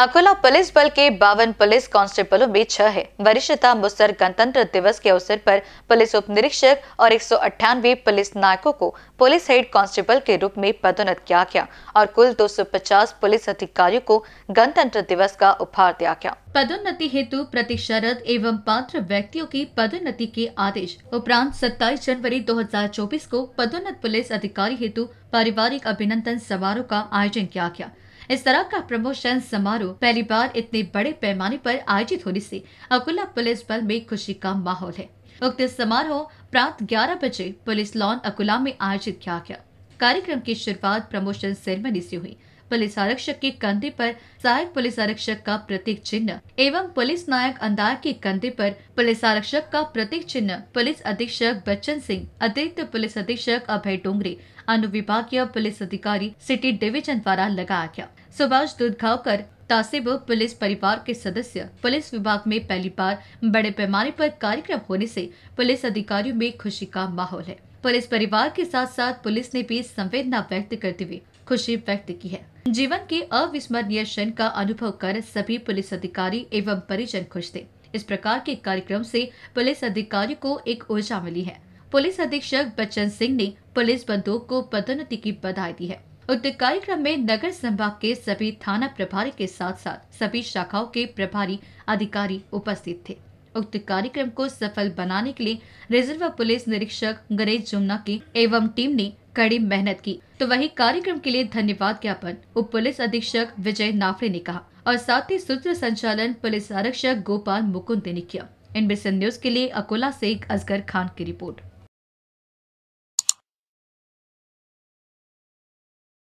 Akola police बल के बावन पुलिस कांस्टेबलों में छह है वरिष्ठता मुस्तर गणतंत्र दिवस के अवसर पर पुलिस उप निरीक्षक और एक पुलिस नायकों को पुलिस हेड कांस्टेबल के रूप में पदोन्नत किया गया और कुल 250 पुलिस अधिकारियों को गणतंत्र दिवस का उपहार दिया गया पदोन्नति हेतु प्रतीक्षारत एवं पात्र व्यक्तियों की पदोन्नति के आदेश उपरांत सत्ताईस जनवरी दो को पदोन्नत पुलिस अधिकारी हेतु पारिवारिक अभिनंदन समारोह का आयोजन किया गया इस तरह का प्रमोशन समारोह पहली बार इतने बड़े पैमाने पर आयोजित होने से अकोला पुलिस बल में खुशी का माहौल है उक्त समारोह प्रात 11 बजे पुलिस लॉन अकोला में आयोजित किया गया कार्यक्रम की शुरुआत प्रमोशन सेरेमनी से हुई पुलिस आरक्षक के कंधे पर सहायक पुलिस आरक्षक का प्रतीक चिन्ह एवं पुलिस नायक अंदार के कंधे पर पुलिस आरक्षक का प्रतीक चिन्ह पुलिस अधीक्षक बच्चन सिंह अतिरिक्त पुलिस अधीक्षक अभय डोंगरे अनुविभागीय पुलिस अधिकारी सिटी डिविजन द्वारा लगाया गया सुभाष दूधगांवकर तासिब पुलिस परिवार के सदस्य पुलिस विभाग में पहली बार बड़े पैमाने पर कार्यक्रम होने से पुलिस अधिकारियों में खुशी का माहौल है पुलिस परिवार के साथ साथ पुलिस ने भी संवेदना व्यक्त करते हुए खुशी व्यक्त की है जीवन के अविस्मरणीय क्षण का अनुभव कर सभी पुलिस अधिकारी एवं परिजन खुश थे इस प्रकार के कार्यक्रम से पुलिस अधिकारी को एक ऊर्जा मिली है पुलिस अधीक्षक बच्चन सिंह ने पुलिस बंदूक को पदोन्नति की बधाई दी है उक्त कार्यक्रम में नगर संभाग के सभी थाना प्रभारी के साथ साथ सभी शाखाओं के प्रभारी अधिकारी उपस्थित थे उक्त कार्यक्रम को सफल बनाने के लिए रिजर्व पुलिस निरीक्षक गणेश जुमना की एवं टीम ने कड़ी मेहनत की तो वही कार्यक्रम के लिए धन्यवाद ज्ञापन उप पुलिस अधीक्षक विजय नाफरे ने कहा और साथ ही सूत्र संचालन पुलिस आरक्षक गोपाल मुकुंद ने किया इनबिसन न्यूज के लिए अकोला से असगर खान की रिपोर्ट